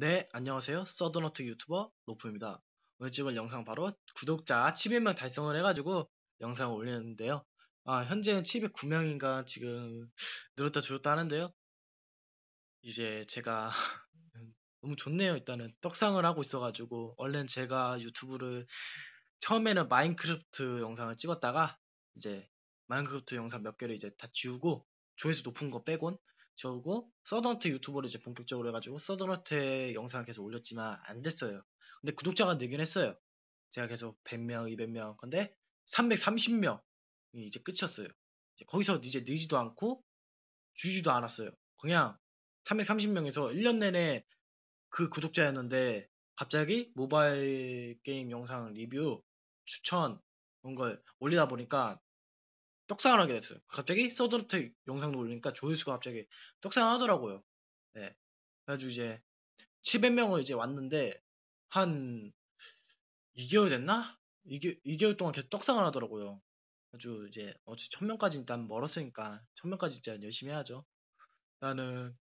네, 안녕하세요. 서든어트 유튜버 노프입니다. 오늘 찍을 영상 바로 구독자 700명 달성을 해가지고 영상을 올렸는데요. 아, 현재는 709명인가 지금 늘었다 줄었다 하는데요. 이제 제가 너무 좋네요. 일단은 떡상을 하고 있어가지고 원래는 제가 유튜브를 처음에는 마인크래프트 영상을 찍었다가 이제 마인크래프트 영상 몇 개를 이제 다 지우고 조회수 높은 거 빼곤 저고 서던트 유튜버를 이제 본격적으로 해가지고 서던트 영상을 계속 올렸지만 안 됐어요. 근데 구독자가 늘긴 했어요. 제가 계속 100명, 200명, 근데 330명이 이제 끝이었어요. 이제 거기서 이제 늘지도 않고 주지도 않았어요. 그냥 330명에서 1년 내내 그 구독자였는데 갑자기 모바일 게임 영상 리뷰 추천 이런 걸 올리다 보니까 떡상을 하게 됐어요. 갑자기 서드로트 영상도 올리니까 조회수가 갑자기 떡상하더라고요. 네. 그래가지고 이제 700명을 이제 왔는데 한 2개월 됐나? 2개, 2개월 동안 계속 떡상을 하더라고요. 아주 이제 어제 1000명까지 일단 멀었으니까 1000명까지 일단 열심히 해야죠. 나는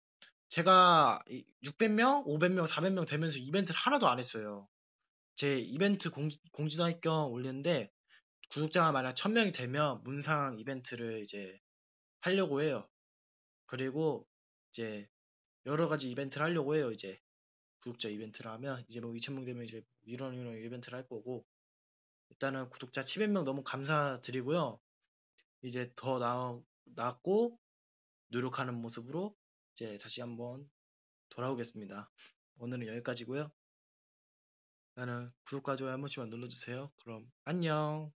제가 600명, 500명, 400명 되면서 이벤트를 하나도 안 했어요. 제 이벤트 공지, 공지도 할겸 올렸는데 구독자가 만약 1000명이 되면 문상 이벤트를 이제 하려고 해요. 그리고 이제 여러 가지 이벤트를 하려고 해요. 이제 구독자 이벤트를 하면 이제 뭐 2000명 되면 이제 이런 이런 이벤트를 할 거고 일단은 구독자 700명 너무 감사드리고요. 이제 더 나아, 고 노력하는 모습으로 이제 다시 한번 돌아오겠습니다. 오늘은 여기까지고요. 나는 구독과 좋아요 한 번씩만 눌러주세요. 그럼 안녕.